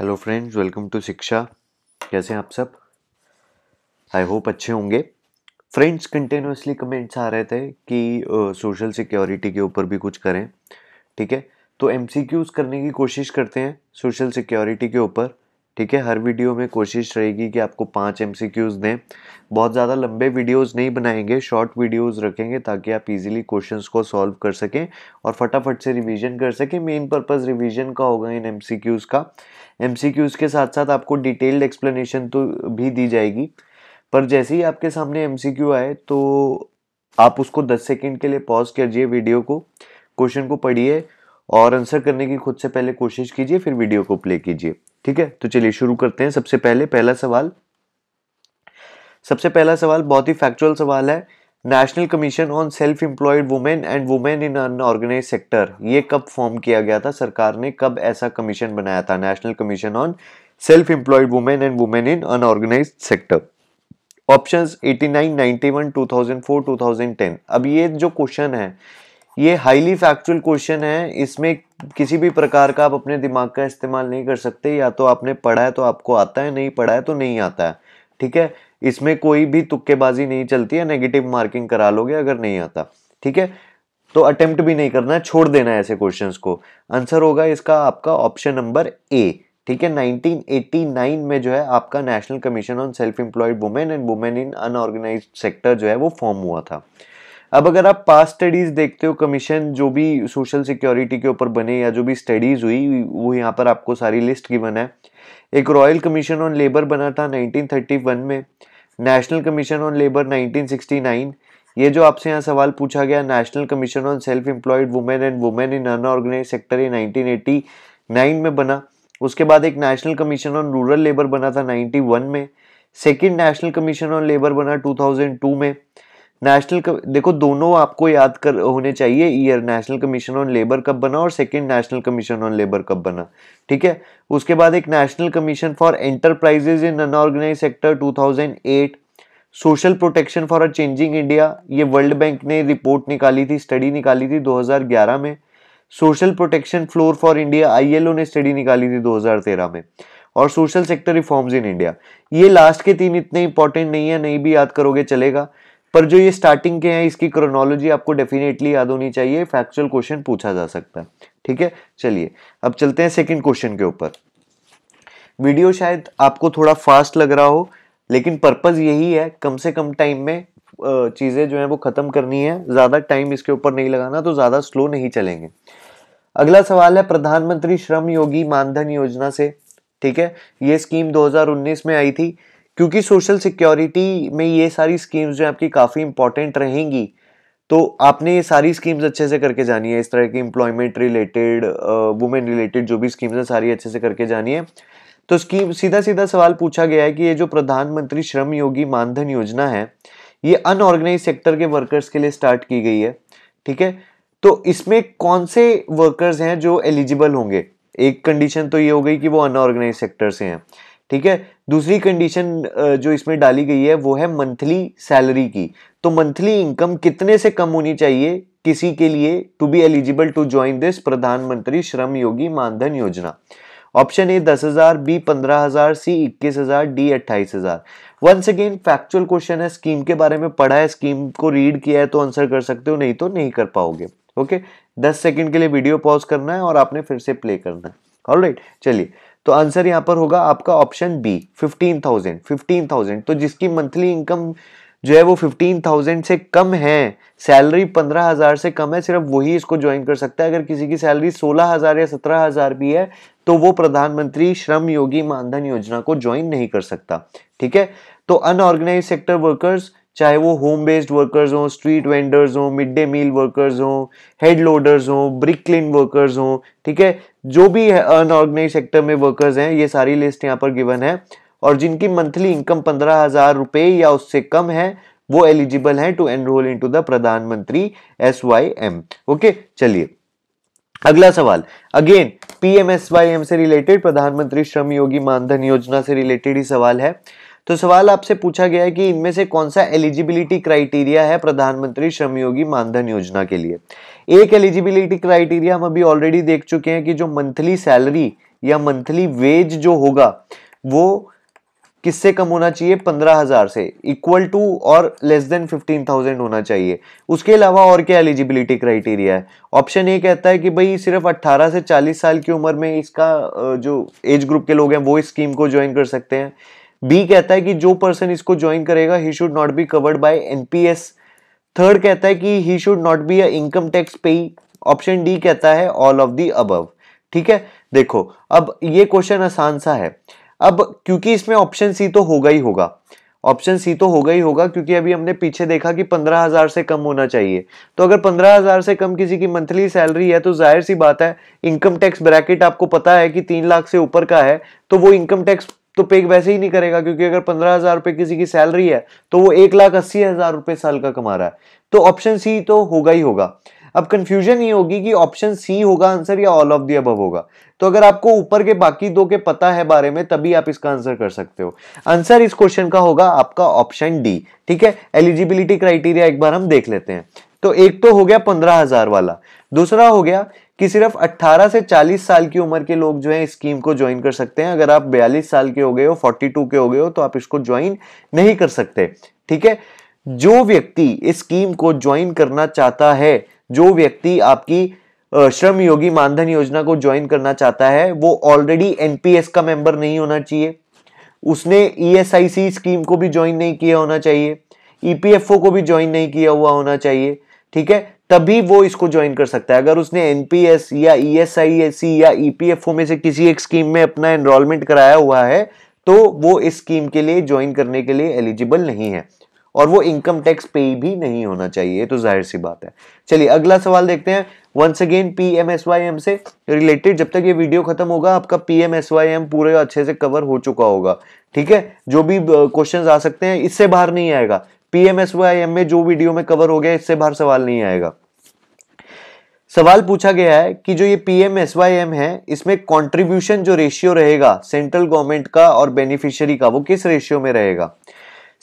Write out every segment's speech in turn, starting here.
hello friends welcome to शिक्षा कैसे हैं आप सब आई होप अच्छे होंगे फ्रेंड्स कंटिन्यूसली कमेंट्स आ रहे थे कि सोशल uh, सिक्योरिटी के ऊपर भी कुछ करें ठीक है तो एम करने की कोशिश करते हैं सोशल सिक्योरिटी के ऊपर ठीक है हर वीडियो में कोशिश रहेगी कि आपको पाँच एम दें बहुत ज़्यादा लंबे वीडियोस नहीं बनाएंगे शॉर्ट वीडियोस रखेंगे ताकि आप इजीली क्वेश्चंस को सॉल्व कर सकें और फटाफट से रिवीजन कर सकें मेन पर्पस रिवीजन का होगा इन एम का एम के साथ साथ आपको डिटेल्ड एक्सप्लेनेशन तो भी दी जाएगी पर जैसे ही आपके सामने एम आए तो आप उसको दस सेकेंड के लिए पॉज करजिए वीडियो को क्वेश्चन को पढ़िए और आंसर करने की खुद से पहले कोशिश कीजिए फिर वीडियो को प्ले कीजिए ठीक है तो चलिए शुरू करते हैं सबसे पहले पहला सवाल सबसे पहला सवाल बहुत ही फैक्चुअल सवाल है national commission on self employed women and women in unorganised sector ये कब फॉर्म किया गया था सरकार ने कब ऐसा कमीशन बनाया था national commission on self employed women and women in unorganised sector options 89, 91, 2004, 2010 अब ये जो क्वेश्चन है ये हाईली फैक्चुअल क्वेश्चन है इसमें किसी भी प्रकार का आप अपने दिमाग का इस्तेमाल नहीं कर सकते या तो आपने पढ़ा है तो आपको आता है नहीं पढ़ा है तो नहीं आता है ठीक है इसमें कोई भी तुक्केबाजी नहीं चलती है नेगेटिव मार्किंग करा लोगे अगर नहीं आता ठीक है तो अटेम्प्ट भी नहीं करना है छोड़ देना है ऐसे क्वेश्चंस को आंसर होगा इसका आपका ऑप्शन नंबर ए ठीक है 1989 में जो है आपका national commission on self employed women and women in unorganised sector जो है वो फॉर्म हुआ था अब अगर आप पास स्टडीज़ देखते हो कमीशन जो भी सोशल सिक्योरिटी के ऊपर बने या जो भी स्टडीज़ हुई वो यहाँ पर आपको सारी लिस्ट गिवन है एक रॉयल कमीशन ऑन लेबर बना था 1931 में नेशनल कमीशन ऑन लेबर 1969 ये जो आपसे यहाँ सवाल पूछा गया national commission on self employed women and women in unorganised sector in nineteen में बना उसके बाद एक national commission on rural labour बना था नाइन्टी में second national commission on labour बना टू में नेशनल देखो दोनों आपको याद कर होने चाहिए year national commission on labour कब बना और second national commission on labour कब बना ठीक है उसके बाद एक national commission for enterprises in unorganised sector 2008 social protection for a changing India ये वर्ल्ड बैंक ने रिपोर्ट निकाली थी स्टडी निकाली थी दो में social protection floor for India आई ने स्टडी निकाली थी दो में और social sector reforms in India ये लास्ट के तीन इतने इंपॉर्टेंट नहीं है नहीं भी याद करोगे चलेगा पर जो ये स्टार्टिंग के हैं इसकी क्रोनोलॉजी आपको डेफिनेटली याद होनी चाहिए फैक्चुअल क्वेश्चन पूछा जा सकता है ठीक है चलिए अब चलते हैं सेकंड क्वेश्चन के ऊपर वीडियो शायद आपको थोड़ा फास्ट लग रहा हो लेकिन पर्पज़ यही है कम से कम टाइम में चीज़ें जो है वो ख़त्म करनी है ज़्यादा टाइम इसके ऊपर नहीं लगाना तो ज़्यादा स्लो नहीं चलेंगे अगला सवाल है प्रधानमंत्री श्रम योगी मानधन योजना से ठीक है ये स्कीम 2019 में आई थी क्योंकि सोशल सिक्योरिटी में ये सारी स्कीम्स जो आपकी काफ़ी इंपॉर्टेंट रहेंगी तो आपने ये सारी स्कीम्स अच्छे से करके जानी है इस तरह की एम्प्लॉयमेंट रिलेटेड वुमेन रिलेटेड जो भी स्कीम्स हैं सारी अच्छे से करके जानी है तो स्कीम सीधा सीधा सवाल पूछा गया है कि ये जो प्रधानमंत्री श्रम योगी मानधन योजना है ये अनऑर्गेनाइज सेक्टर के वर्कर्स के लिए स्टार्ट की गई है ठीक है तो इसमें कौन से वर्कर्स हैं जो एलिजिबल होंगे एक कंडीशन तो ये हो गई कि वो अनऑर्गेनाइज सेक्टर से हैं ठीक है दूसरी कंडीशन जो इसमें डाली गई है वो है मंथली सैलरी की तो मंथली इनकम कितने से कम होनी चाहिए किसी के लिए to be eligible to join this Pradhan Mantri Shram योगी मानधन योजना ऑप्शन ए दस हजार बी पंद्रह हजार सी इक्कीस हजार डी अट्ठाईस हजार वंस अगेन फैक्चुअल क्वेश्चन है स्कीम के बारे में पढ़ा है स्कीम को रीड किया है तो आंसर कर सकते हो नहीं तो नहीं कर पाओगे ओके दस सेकेंड के लिए वीडियो पॉज करना है और आपने फिर से प्ले करना है ऑलराइट right, चलिए तो आंसर यहाँ पर होगा आपका option B fifteen thousand fifteen thousand तो जिसकी मंथली इनकम जो है वो फिफ्टीन थाउजेंड से कम है सैलरी पंद्रह हज़ार से कम है सिर्फ वही इसको ज्वाइन कर सकता है अगर किसी की सैलरी सोलह हज़ार या सत्रह हज़ार भी है तो वो प्रधानमंत्री श्रम योगी मानधन योजना को ज्वाइन नहीं कर सकता ठीक है तो अनऑर्गेनाइज सेक्टर वर्कर्स चाहे वो होम बेस्ड वर्कर्स हों स्ट्रीट वेंडर्स हों मिड डे मील वर्कर्स हों हेड लोडर्स हों ब्रिक क्लीन वर्कर्स हों ठीक है जो भी अनऑर्गेनाइज सेक्टर में वर्कर्स हैं ये सारी लिस्ट यहाँ पर गिवन है और जिनकी मंथली इनकम पंद्रह हजार रुपये या उससे कम है वो एलिजिबल हैं to enrol into the Pradhan Mantri S Y M okay चलिए अगला सवाल अगेन पीएमएसवाईएम से रिलेटेड प्रधानमंत्री श्रम योगी मानधन योजना से रिलेटेड ही सवाल है तो सवाल आपसे पूछा गया है कि इनमें से कौन सा एलिजिबिलिटी क्राइटेरिया है प्रधानमंत्री श्रम योगी मानधन योजना के लिए एक एलिजिबिलिटी क्राइटेरिया हम अभी ऑलरेडी देख चुके हैं कि जो मंथली सैलरी या मंथली वेज जो होगा वो किससे कम होना चाहिए पंद्रह हजार से इक्वल टू और लेस देन फिफ्टीन थाउजेंड होना चाहिए उसके अलावा और क्या एलिजिबिलिटी क्राइटेरिया है ऑप्शन ए कहता है कि भाई सिर्फ अट्ठारह से चालीस साल की उम्र में इसका जो एज ग्रुप के लोग हैं वो इस स्कीम को ज्वाइन कर सकते हैं बी कहता है कि जो पर्सन इसको ज्वाइन करेगा he should not be covered by NPS third कहता है कि he should not be a income tax pay option D कहता है ऑल ऑफ दी अबव ठीक है देखो अब ये क्वेश्चन आसान सा है अब क्योंकि इसमें ऑप्शन सी तो होगा ही होगा ऑप्शन सी तो होगा ही होगा क्योंकि अभी हमने पीछे देखा कि पंद्रह हजार से कम होना चाहिए तो अगर पंद्रह हजार से कम किसी की मंथली सैलरी है तो जाहिर सी बात है इनकम टैक्स ब्रैकेट आपको पता है कि तीन लाख से ऊपर का है तो वो इनकम टैक्स तो पे वैसे ही नहीं करेगा क्योंकि अगर पंद्रह हजार रुपए किसी की सैलरी है तो वो एक लाख अस्सी हजार रुपए साल का कमा रहा है तो ऑप्शन सी तो होगा ही होगा अब कंफ्यूजन ये होगी कि ऑप्शन सी होगा आंसर या ऑल ऑफ दी अबव होगा तो अगर आपको ऊपर के बाकी दो के पता है बारे में तभी आप इसका आंसर कर सकते हो आंसर इस क्वेश्चन का होगा आपका ऑप्शन डी ठीक है एलिजिबिलिटी क्राइटेरिया एक बार हम देख लेते हैं तो एक तो हो गया पंद्रह हजार वाला दूसरा हो गया कि सिर्फ 18 से 40 साल की उम्र के लोग जो है स्कीम को ज्वाइन कर सकते हैं अगर आप 42 साल के हो गए हो 42 के हो गए हो तो आप इसको ज्वाइन नहीं कर सकते ठीक है जो व्यक्ति इस स्कीम को ज्वाइन करना चाहता है जो व्यक्ति आपकी श्रम योगी मानधन योजना को ज्वाइन करना चाहता है वो ऑलरेडी एनपीएस का मेंबर नहीं होना चाहिए उसने ईएसआईसी e स्कीम को भी ज्वाइन नहीं किया होना चाहिए ईपीएफओ e को भी ज्वाइन नहीं किया हुआ होना चाहिए ठीक है तभी वो इसको ज्वाइन कर सकता है अगर उसने एनपीएस या ईएसआईएससी e e या ईपीएफओ e में से किसी एक स्कीम में अपना एनरोलमेंट कराया हुआ है तो वो इस स्कीम के लिए ज्वाइन करने के लिए एलिजिबल नहीं है और वो इनकम टैक्स पे भी नहीं होना चाहिए तो जाहिर सी बात है चलिए अगला सवाल देखते हैं वंस अगेन पीएमएसवाईएम एम से रिलेटेड जब तक ये वीडियो खत्म होगा आपका P M S Y M पूरे अच्छे से कवर हो चुका होगा ठीक है जो भी क्वेश्चन आ सकते हैं इससे बाहर नहीं आएगा पीएमएस एम जो वीडियो में कवर हो गया इससे बाहर सवाल नहीं आएगा सवाल पूछा गया है कि जो ये पीएमएसवाईएम है इसमें कंट्रीब्यूशन जो रेशियो रहेगा सेंट्रल गवर्नमेंट का और बेनिफिशियरी का वो किस रेशियो में रहेगा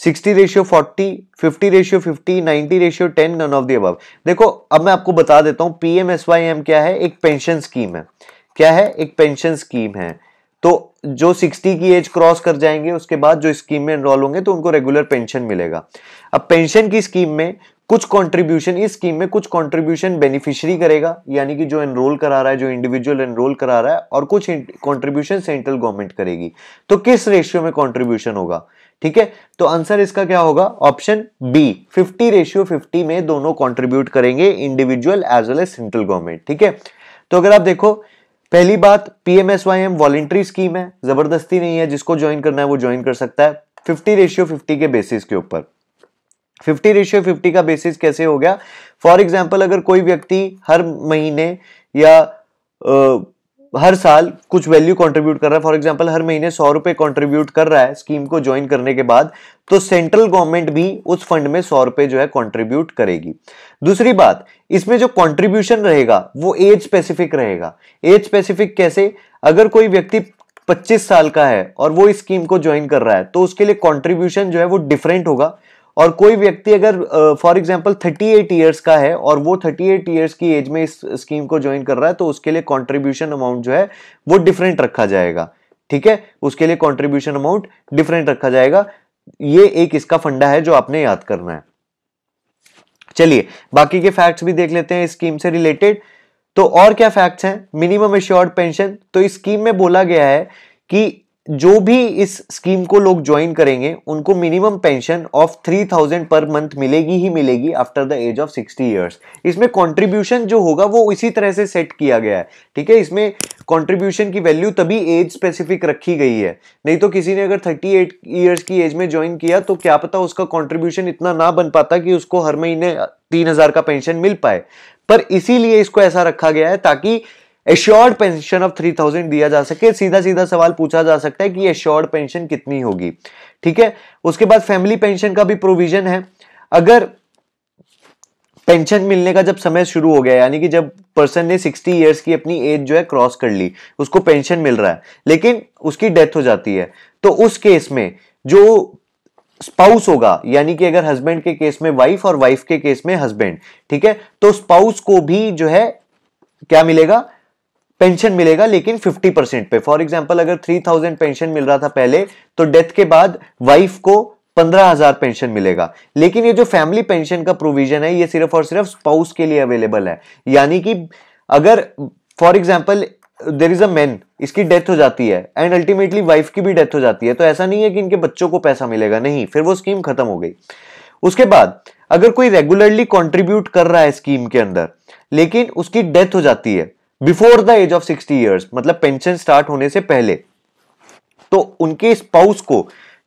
60 ratio 40, 50 ratio 50, 90 ratio 10, none of the अब देखो अब मैं आपको बता देता हूं पी एम एम क्या है एक पेंशन स्कीम है क्या है एक पेंशन स्कीम है तो जो 60 की एज क्रॉस कर जाएंगे उसके बाद जो स्कीम में एनरोल होंगे तो उनको रेगुलर पेंशन मिलेगा अब पेंशन की स्कीम में कुछ कंट्रीब्यूशन इस स्कीम में कुछ कंट्रीब्यूशन बेनिफिशियरी करेगा यानी कि जो एनरोल करा रहा है जो इंडिविजुअल एनरोल करा रहा है और कुछ कंट्रीब्यूशन सेंट्रल गवर्नमेंट करेगी तो किस रेशियो में कंट्रीब्यूशन होगा ठीक है तो आंसर इसका क्या होगा ऑप्शन बी 50 रेशियो 50 में दोनों कंट्रीब्यूट करेंगे individual as well as central government ठीक है तो अगर आप देखो पहली बात P M S Y M voluntary scheme है जबरदस्ती नहीं है जिसको ज्वाइन करना है वो ज्वाइन कर सकता है फिफ्टी रेशियो फिफ्टी के बेसिस के ऊपर फिफ्टी रेशियो फिफ्टी का बेसिस कैसे हो गया फॉर एग्जाम्पल अगर कोई व्यक्ति हर महीने या हर साल कुछ वैल्यू कंट्रीब्यूट कर रहा है फॉर एग्जांपल हर महीने सौ रुपए कॉन्ट्रीब्यूट कर रहा है स्कीम को ज्वाइन करने के बाद तो सेंट्रल गवर्नमेंट भी उस फंड में सौ रुपए जो है कंट्रीब्यूट करेगी दूसरी बात इसमें जो कंट्रीब्यूशन रहेगा वो एज स्पेसिफिक रहेगा एज स्पेसिफिक कैसे अगर कोई व्यक्ति 25 साल का है और वो इस स्कीम को ज्वाइन कर रहा है तो उसके लिए कॉन्ट्रीब्यूशन जो है वो डिफरेंट होगा और कोई व्यक्ति अगर फॉर एग्जाम्पल 38 ईयर्स का है और वो 38 ईयर्स की एज में इस स्कीम को ज्वाइन कर रहा है तो उसके लिए कॉन्ट्रीब्यूशन अमाउंट जो है वो डिफरेंट रखा जाएगा ठीक है उसके लिए कॉन्ट्रीब्यूशन अमाउंट डिफरेंट रखा जाएगा ये एक इसका फंडा है जो आपने याद करना है चलिए बाकी के फैक्ट्स भी देख लेते हैं स्कीम से रिलेटेड तो और क्या फैक्ट्स हैं मिनिमम एश्योर्ड पेंशन तो इस स्कीम में बोला गया है कि जो भी इस स्कीम को लोग ज्वाइन करेंगे उनको minimum pension of three thousand per month मिलेगी ही मिलेगी after the age of sixty years इसमें कंट्रीब्यूशन जो होगा वो इसी तरह से सेट किया गया है ठीक है इसमें कंट्रीब्यूशन की वैल्यू तभी एज स्पेसिफिक रखी गई है नहीं तो किसी ने अगर थर्टी एट ईयर्स की एज में ज्वाइन किया तो क्या पता उसका कॉन्ट्रीब्यूशन इतना ना बन पाता कि उसको हर महीने तीन हजार का पेंशन मिल पाए पर इसीलिए इसको ऐसा रखा गया है ताकि assured pension of three thousand दिया जा सके सीधा सीधा सवाल पूछा जा सकता है कि एश्योर्ड पेंशन कितनी होगी ठीक है उसके बाद फैमिली पेंशन का भी प्रोविजन है अगर पेंशन मिलने का जब समय शुरू हो गया यानी कि जब पर्सन ने 60 इयर्स की अपनी एज जो है क्रॉस कर ली उसको पेंशन मिल रहा है लेकिन उसकी डेथ हो जाती है तो उस केस में जो स्पाउस होगा यानी कि अगर हस्बैंड के केस में वाइफ और वाइफ के केस में हस्बैंड ठीक है तो स्पाउस को भी जो है क्या मिलेगा पेंशन मिलेगा लेकिन 50 परसेंट पे फॉर एग्जाम्पल अगर 3000 पेंशन मिल रहा था पहले तो डेथ के बाद वाइफ को पंद्रह हजार पेंशन मिलेगा लेकिन ये जो फैमिली पेंशन का प्रोविजन है ये सिर्फ और सिर्फ स्पाउस के लिए अवेलेबल है यानी कि अगर for example there is a man इसकी डेथ हो जाती है एंड अल्टीमेटली वाइफ की भी डेथ हो जाती है तो ऐसा नहीं है कि इनके बच्चों को पैसा मिलेगा नहीं फिर वो स्कीम खत्म हो गई उसके बाद अगर कोई रेगुलरली कंट्रीब्यूट कर रहा है स्कीम के अंदर लेकिन उसकी डेथ हो जाती है before the age of sixty years मतलब पेंशन स्टार्ट होने से पहले तो उनके स्पाउस को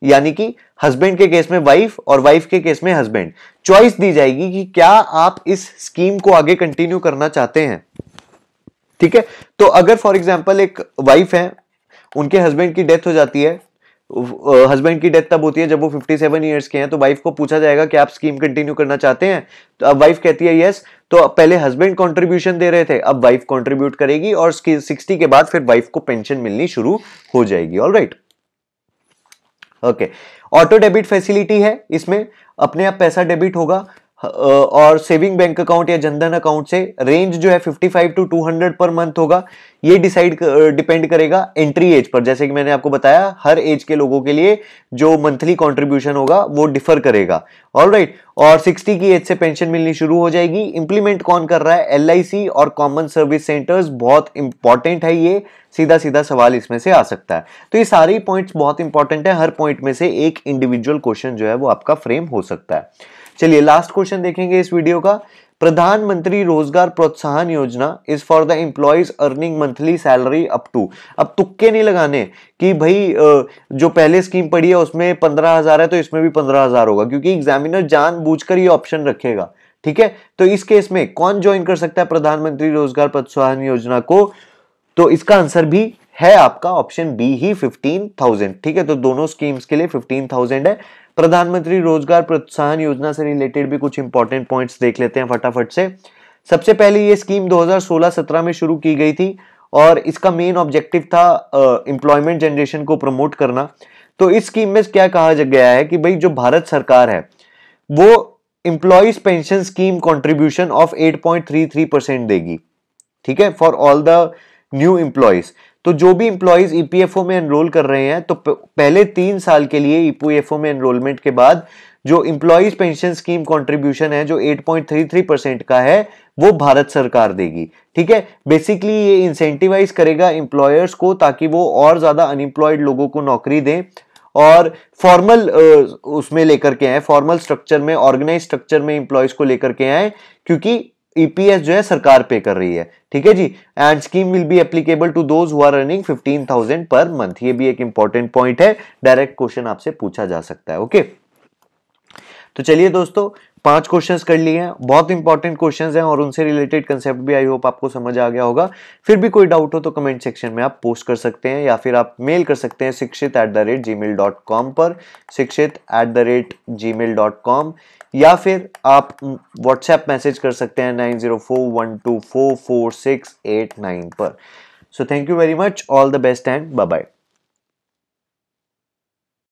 यानी कि हस्बैंड के केस में वाइफ और वाइफ के केस में हस्बैंड चॉइस दी जाएगी कि क्या आप इस स्कीम को आगे कंटिन्यू करना चाहते हैं ठीक है तो अगर फॉर एग्जाम्पल एक वाइफ है उनके हस्बैंड की डेथ हो जाती है हस्बैंड की डेथ तब होती है जब वो 57 ईयर्स के हैं तो वाइफ को पूछा जाएगा कि आप स्कीम कंटिन्यू करना चाहते हैं तो अब वाइफ कहती है यस तो पहले हस्बैंड कंट्रीब्यूशन दे रहे थे अब वाइफ कंट्रीब्यूट करेगी और सिक्सटी के बाद फिर वाइफ को पेंशन मिलनी शुरू हो जाएगी all right okay auto debit facility है इसमें अपने आप पैसा डेबिट होगा और सेविंग बैंक अकाउंट या जनधन अकाउंट से रेंज जो है 55 टू 200 पर मंथ होगा ये डिसाइड डिपेंड करेगा एंट्री एज पर जैसे कि मैंने आपको बताया हर एज के लोगों के लिए जो मंथली कंट्रीब्यूशन होगा वो डिफर करेगा ऑल राइट और 60 की एज से पेंशन मिलनी शुरू हो जाएगी इंप्लीमेंट कौन कर रहा है एल और कॉमन सर्विस सेंटर्स बहुत इंपॉर्टेंट है ये सीधा सीधा सवाल इसमें से आ सकता है तो ये सारे पॉइंट्स बहुत इंपॉर्टेंट है हर पॉइंट में से एक इंडिविजुअल क्वेश्चन जो है वो आपका फ्रेम हो सकता है चलिए लास्ट क्वेश्चन देखेंगे इस वीडियो का प्रधानमंत्री Rozgar Protsahan Yojana is for the employees earning monthly salary up to अब तुक्के नहीं लगाने कि भाई जो पहले स्कीम पड़ी है उसमें पंद्रह हजार है तो इसमें भी पंद्रह हजार होगा क्योंकि एग्जामिनर जान कर ये ऑप्शन रखेगा ठीक है तो इस केस में कौन ज्वाइन कर सकता है प्रधानमंत्री रोजगार प्रोत्साहन योजना को तो इसका आंसर भी है आपका ऑप्शन बी ही फिफ्टीन थाउजेंड ठीक है तो दोनों स्कीम्स के लिए फिफ्टीन थाउजेंड है प्रधानमंत्री रोजगार प्रोत्साहन योजना से रिलेटेड भी कुछ इंपॉर्टेंट पॉइंट्स देख लेते हैं फटाफट से सबसे पहले ये स्कीम 2016-17 में शुरू की गई थी और इसका मेन ऑब्जेक्टिव था एम्प्लॉयमेंट जनरेशन को प्रमोट करना तो इस स्कीम में क्या कहा गया है कि भाई जो भारत सरकार है वो employees pension scheme contribution of eight percent देगी ठीक है for all the new employees तो जो भी इंप्लॉयज ईपीएफओ e में एनरोल कर रहे हैं तो पहले तीन साल के लिए ईपीएफओ e में एनरोलमेंट के बाद जो इंप्लॉयज पेंशन स्कीम कंट्रीब्यूशन है जो 8.33 परसेंट का है वो भारत सरकार देगी ठीक है बेसिकली ये इंसेंटिवाइज करेगा इंप्लॉयर्स को ताकि वो और ज़्यादा अनएम्प्लॉयड लोगों को नौकरी दें और फॉर्मल उसमें लेकर के आए फॉर्मल स्ट्रक्चर में ऑर्गेनाइज स्ट्रक्चर में इंप्लॉयज को लेकर के आए क्योंकि ईपीएस e जो है सरकार पे कर रही है ठीक है जी and scheme will be applicable to those who are earning 15000 per month ये भी एक इंपॉर्टेंट पॉइंट है डायरेक्ट क्वेश्चन आपसे पूछा जा सकता है ओके तो चलिए दोस्तों पांच क्वेश्चंस कर लिए हैं बहुत इंपॉर्टेंट क्वेश्चंस हैं और उनसे रिलेटेड कंसेप्ट भी आई होप आपको समझ आ गया होगा फिर भी कोई डाउट हो तो कमेंट सेक्शन में आप पोस्ट कर सकते हैं या फिर आप मेल कर सकते हैं Shikshit at the rate gmail dot com पर Shikshit at the rate gmail dot com या फिर आप व्हाट्सएप मैसेज कर सकते हैं nine zero four one two four four six eight nine पर so thank you very much all the best and bye bye